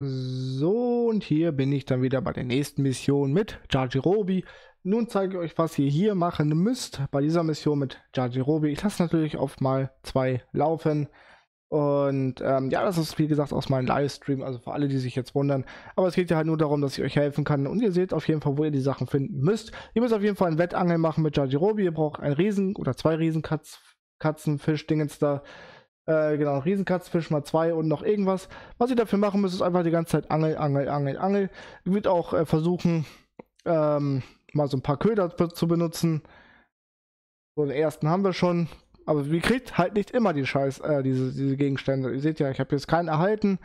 So, und hier bin ich dann wieder bei der nächsten Mission mit Jajirobi. Nun zeige ich euch, was ihr hier machen müsst bei dieser Mission mit Jajirobi. Ich lasse natürlich auf mal zwei laufen. Und ähm, ja, das ist wie gesagt aus meinem Livestream, also für alle, die sich jetzt wundern. Aber es geht ja halt nur darum, dass ich euch helfen kann. Und ihr seht auf jeden Fall, wo ihr die Sachen finden müsst. Ihr müsst auf jeden Fall ein Wettangeln machen mit Jajirobi. Ihr braucht ein Riesen- oder zwei Riesenkatzen, Katzenfisch-Dingens da. Äh, genau, Riesenkatzfisch mal zwei und noch irgendwas. Was ihr dafür machen müsst, ist einfach die ganze Zeit Angel, Angel, Angel, Angel. Ich würde auch äh, versuchen, ähm, mal so ein paar Köder zu benutzen. So den ersten haben wir schon. Aber wir kriegt halt nicht immer die Scheiß, äh, diese, diese Gegenstände. Ihr seht ja, ich habe jetzt keinen erhalten.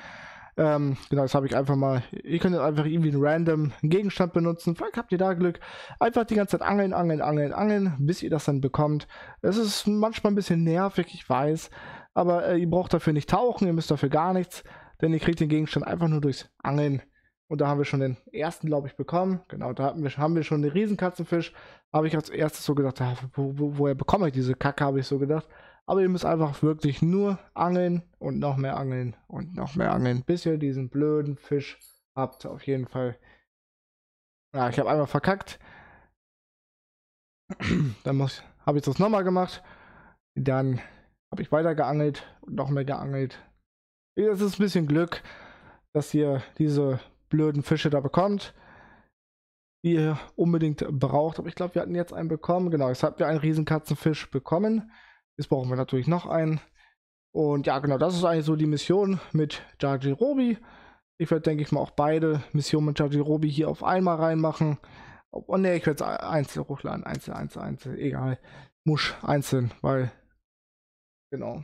Ähm, genau, das habe ich einfach mal. Ihr könnt jetzt einfach irgendwie einen random Gegenstand benutzen. Vielleicht habt ihr da Glück. Einfach die ganze Zeit angeln, angeln, angeln, angeln, bis ihr das dann bekommt. Es ist manchmal ein bisschen nervig, ich weiß aber äh, ihr braucht dafür nicht tauchen, ihr müsst dafür gar nichts, denn ihr kriegt den Gegenstand einfach nur durchs Angeln. Und da haben wir schon den ersten, glaube ich, bekommen. Genau, da wir, haben wir schon den Riesenkatzenfisch. Habe ich als erstes so gedacht, ah, wo, wo, woher bekomme ich diese Kacke, habe ich so gedacht. Aber ihr müsst einfach wirklich nur angeln und noch mehr angeln und noch mehr angeln, bis ihr diesen blöden Fisch habt. Auf jeden Fall. Ja, ich habe einmal verkackt. Dann habe ich das nochmal gemacht. Dann habe ich weiter geangelt und noch mehr geangelt. Es ist ein bisschen Glück, dass ihr diese blöden Fische da bekommt, die ihr unbedingt braucht. Aber ich glaube, wir hatten jetzt einen bekommen. Genau, jetzt habt ihr einen Riesenkatzenfisch bekommen. Jetzt brauchen wir natürlich noch einen. Und ja, genau, das ist eigentlich so die Mission mit Jajirobi. Ich werde, denke ich mal, auch beide Missionen mit Jajirobi hier auf einmal reinmachen. Oh ne, ich werde es einzeln hochladen. Einzeln, einzeln, einzeln. Egal. Musch einzeln, weil Genau.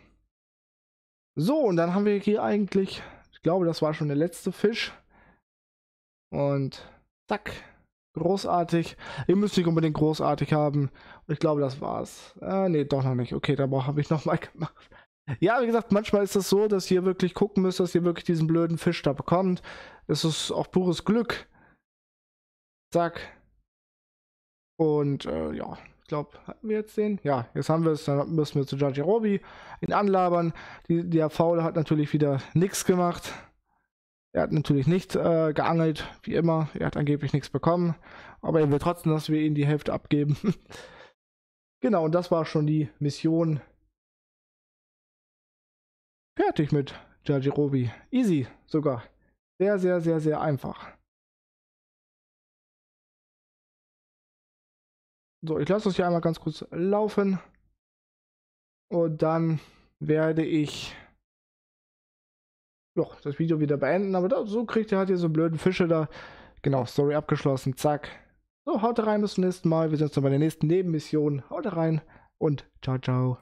So, und dann haben wir hier eigentlich, ich glaube, das war schon der letzte Fisch. Und zack, großartig. Ihr müsst nicht unbedingt großartig haben. ich glaube, das war's. Äh, nee, doch noch nicht. Okay, da habe ich nochmal gemacht. Ja, wie gesagt, manchmal ist es das so, dass ihr wirklich gucken müsst, dass ihr wirklich diesen blöden Fisch da bekommt. Es ist auch pures Glück. Zack. Und äh, ja, glaube, hatten wir jetzt den? Ja, jetzt haben wir es. Dann müssen wir zu Giorgi Robi ihn anlabern. Die, der Faule hat natürlich wieder nichts gemacht. Er hat natürlich nicht äh, geangelt, wie immer. Er hat angeblich nichts bekommen. Aber er will trotzdem, dass wir ihm die Hälfte abgeben. genau, und das war schon die Mission. Fertig mit Jajirobi. Easy sogar. Sehr, sehr, sehr, sehr einfach. So, ich lasse das hier einmal ganz kurz laufen. Und dann werde ich jo, das Video wieder beenden. Aber da, so kriegt ihr halt hier so blöden Fische da. Genau, Story abgeschlossen. Zack. So, haut rein bis zum nächsten Mal. Wir sehen uns dann bei der nächsten Nebenmission. Haut rein und ciao, ciao.